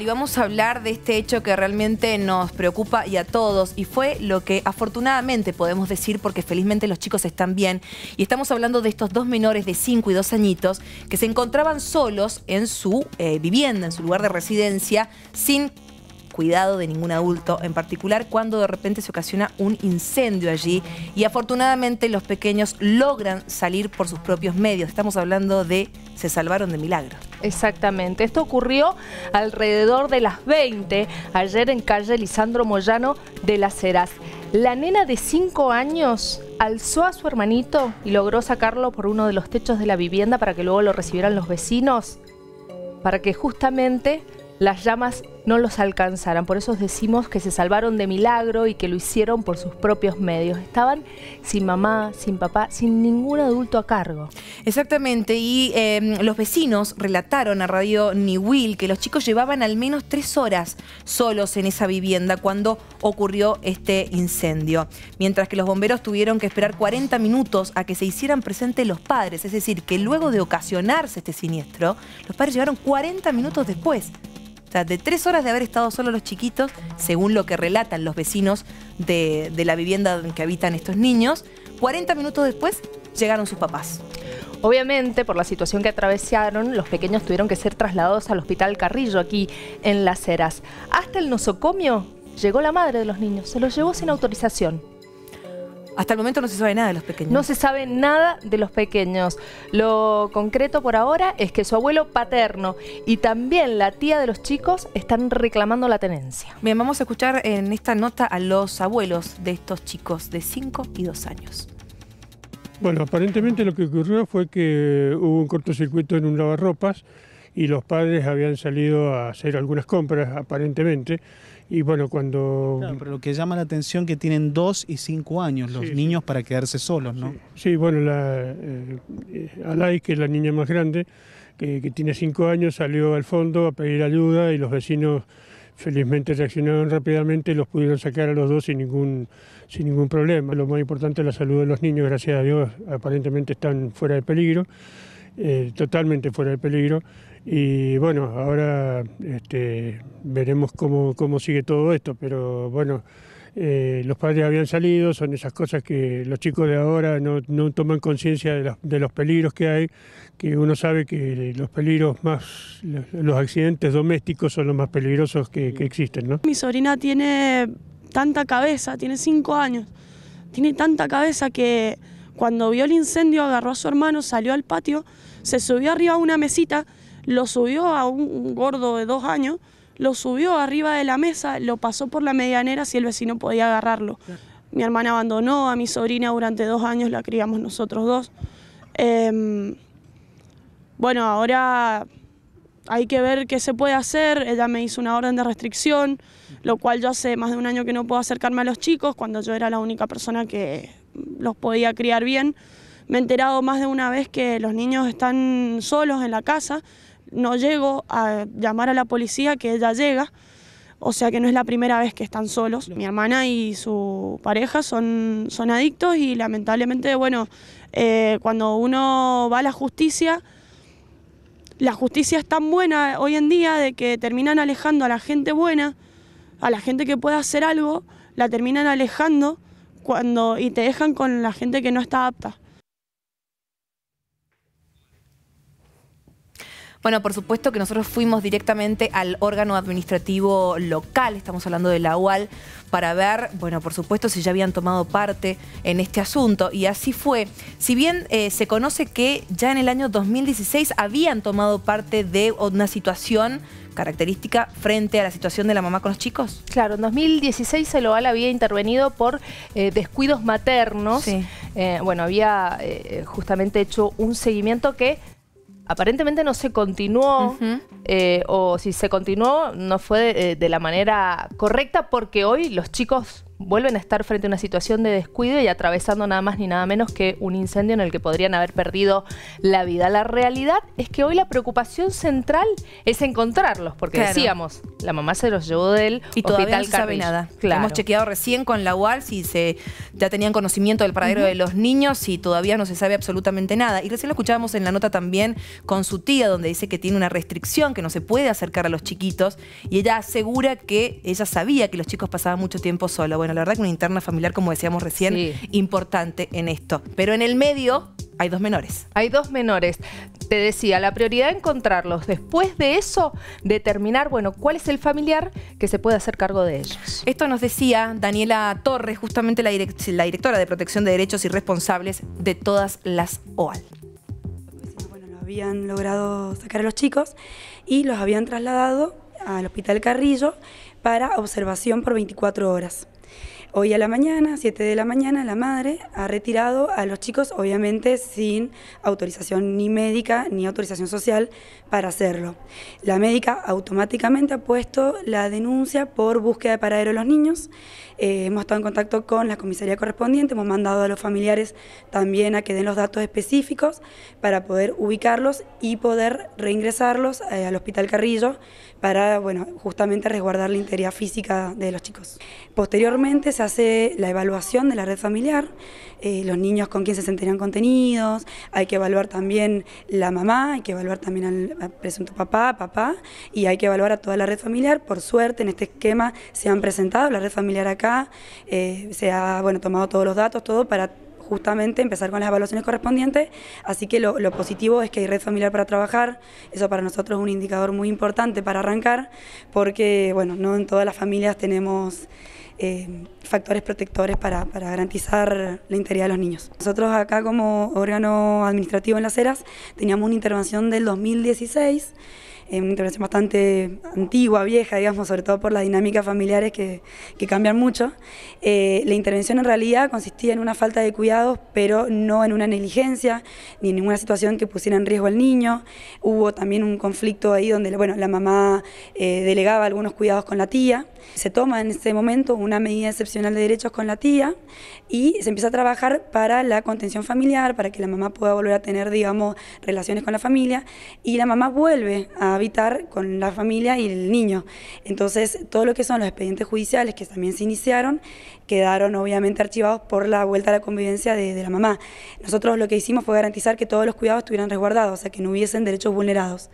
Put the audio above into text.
y vamos a hablar de este hecho que realmente nos preocupa y a todos y fue lo que afortunadamente podemos decir porque felizmente los chicos están bien y estamos hablando de estos dos menores de 5 y 2 añitos que se encontraban solos en su eh, vivienda, en su lugar de residencia sin cuidado de ningún adulto, en particular cuando de repente se ocasiona un incendio allí y afortunadamente los pequeños logran salir por sus propios medios. Estamos hablando de se salvaron de milagro. Exactamente, esto ocurrió alrededor de las 20 ayer en calle Lisandro Moyano de Las Heras. La nena de 5 años alzó a su hermanito y logró sacarlo por uno de los techos de la vivienda para que luego lo recibieran los vecinos, para que justamente las llamas no los alcanzaran. Por eso decimos que se salvaron de milagro y que lo hicieron por sus propios medios. Estaban sin mamá, sin papá, sin ningún adulto a cargo. Exactamente, y em, los vecinos relataron a Radio Niwil que los chicos llevaban al menos tres horas solos en esa vivienda cuando ocurrió este incendio. Mientras que los bomberos tuvieron que esperar 40 minutos a que se hicieran presentes los padres. Es decir, que luego de ocasionarse este siniestro, los padres llevaron 40 minutos después de tres horas de haber estado solo los chiquitos, según lo que relatan los vecinos de, de la vivienda en que habitan estos niños. 40 minutos después llegaron sus papás. Obviamente, por la situación que atravesaron, los pequeños tuvieron que ser trasladados al Hospital Carrillo, aquí en Las Heras. Hasta el nosocomio llegó la madre de los niños, se los llevó sin autorización. Hasta el momento no se sabe nada de los pequeños. No se sabe nada de los pequeños. Lo concreto por ahora es que su abuelo paterno y también la tía de los chicos están reclamando la tenencia. Bien, vamos a escuchar en esta nota a los abuelos de estos chicos de 5 y 2 años. Bueno, aparentemente lo que ocurrió fue que hubo un cortocircuito en un lavarropas y los padres habían salido a hacer algunas compras aparentemente. Y bueno, cuando... pero lo que llama la atención es que tienen dos y cinco años los niños para quedarse solos, ¿no? Sí, bueno, la, eh, Alay, que es la niña más grande, que, tiene cinco años, salió al fondo a pedir ayuda y los vecinos felizmente reaccionaron rápidamente y los pudieron sacar a los dos sin ningún, sin ningún problema. Lo más importante es la salud de los niños, gracias a Dios, aparentemente están fuera de peligro, eh, totalmente fuera de peligro. Y bueno, ahora este, veremos cómo, sigue todo esto, pero bueno, eh, los padres habían salido, son esas cosas que los chicos de ahora no, toman conciencia de, de, los peligros que hay, que uno sabe que los peligros más, los accidentes domésticos son los más peligrosos que, existen. ¿no? Mi sobrina tiene tanta cabeza, tiene cinco años, tiene tanta cabeza que cuando vio el incendio agarró a su hermano, salió al patio, se subió arriba a una mesita lo subió a un gordo de dos años, lo subió arriba de la mesa, lo pasó por la medianera si el vecino podía agarrarlo. Mi hermana abandonó a mi sobrina durante dos años, la criamos nosotros dos. Em, bueno, ahora hay que ver qué se puede hacer. Ella me hizo una orden de restricción, lo cual yo hace más de un año que no puedo acercarme a los chicos, cuando yo era la única persona que los podía criar bien. Me he enterado más de una vez que los niños están solos en la casa, no llego a llamar a la policía, que ella llega. O sea que no es la primera vez que están solos. Mi hermana y su pareja son, son adictos y lamentablemente, bueno, eh, cuando uno va a la justicia, la justicia es tan buena hoy en día de que terminan alejando a la gente buena, a la gente que pueda hacer algo, la terminan alejando cuando, y te dejan con la gente que no está apta. Bueno, por supuesto que nosotros fuimos directamente al órgano administrativo local, estamos hablando de la UAL, para ver, bueno, por supuesto, si ya habían tomado parte en este asunto. Y así fue. Si bien eh, se conoce que ya en el año 2016 habían tomado parte de una situación característica frente a la situación de la mamá con los chicos? Claro, en 2016 el OAL había intervenido por eh, descuidos maternos. Sí. Eh, bueno, había justamente hecho un seguimiento que aparentemente no se continuó, eh, o si se continuó, no fue eh, de, la manera correcta, porque hoy los chicos vuelven a estar frente a una situación de descuido y atravesando nada más ni nada menos que un incendio en el que podrían haber perdido la vida. La realidad es que hoy la preocupación central es encontrarlos, porque decíamos, la mamá se los llevó del y todavía no sabe nada. Hemos chequeado recién con la UAL si se, ya tenían conocimiento del paradero de los niños y todavía no se sabe absolutamente nada. Y recién lo escuchábamos en la nota también con su tía, donde dice que tiene una restricción, que no se puede acercar a los chiquitos, y ella asegura que ella sabía que los chicos pasaban mucho tiempo solo. Bueno, la verdad que una interna familiar, como decíamos recién, importante en esto. Pero en el medio hay dos menores. Hay dos menores. Te decía, la prioridad es encontrarlos. Después de eso, determinar, bueno, cuál es el familiar que se puede hacer cargo de ellos. Esto nos decía Daniela Torres, justamente la, directora de Protección de Derechos y Responsables de todas las OAL. Bueno, habían logrado sacar a los chicos y los habían trasladado al Hospital Carrillo para observación por 24 horas. Hoy a la mañana, 7 de la mañana, la madre ha retirado a los chicos, obviamente sin autorización ni médica ni autorización social para hacerlo. La médica automáticamente ha puesto la denuncia por búsqueda de paradero de los niños. Eh, hemos estado en contacto con la comisaría correspondiente, hemos mandado a los familiares también a que den los datos específicos para poder ubicarlos y poder reingresarlos eh, al Hospital Carrillo para, bueno, justamente resguardar la integridad física de los chicos. Posteriormente se hace la evaluación de la red familiar, eh, los niños con quién se sentirán contenidos, hay que evaluar también la mamá, hay que evaluar también al, presunto papá, papá, y hay que evaluar a toda la red familiar. Por suerte, en este esquema se han presentado la red familiar acá, eh, se ha bueno, tomado todos los datos, todo para justamente empezar con las evaluaciones correspondientes. Así que lo, positivo es que hay red familiar para trabajar. Eso para nosotros es un indicador muy importante para arrancar, porque bueno, no en todas las familias tenemos eh, factores protectores para, para, garantizar la integridad de los niños. Nosotros acá como órgano administrativo en Las eras teníamos una intervención del 2016, eh, una intervención bastante antigua, vieja, digamos, sobre todo por las dinámicas familiares que, que cambian mucho. Eh, la intervención en realidad consistía en una falta de cuidados, pero no en una negligencia, ni en ninguna situación que pusiera en riesgo al niño. Hubo también un conflicto ahí donde, bueno, la mamá eh, delegaba algunos cuidados con la tía. Se toma en ese momento una medida excepcional de Derechos con la tía y se empieza a trabajar para la contención familiar, para que la mamá pueda volver a tener, digamos, relaciones con la familia y la mamá vuelve a habitar con la familia y el niño. Entonces, todo lo que son los expedientes judiciales que también se iniciaron quedaron obviamente archivados por la vuelta a la convivencia de, de la mamá. Nosotros lo que hicimos fue garantizar que todos los cuidados estuvieran resguardados, o sea, que no hubiesen derechos vulnerados.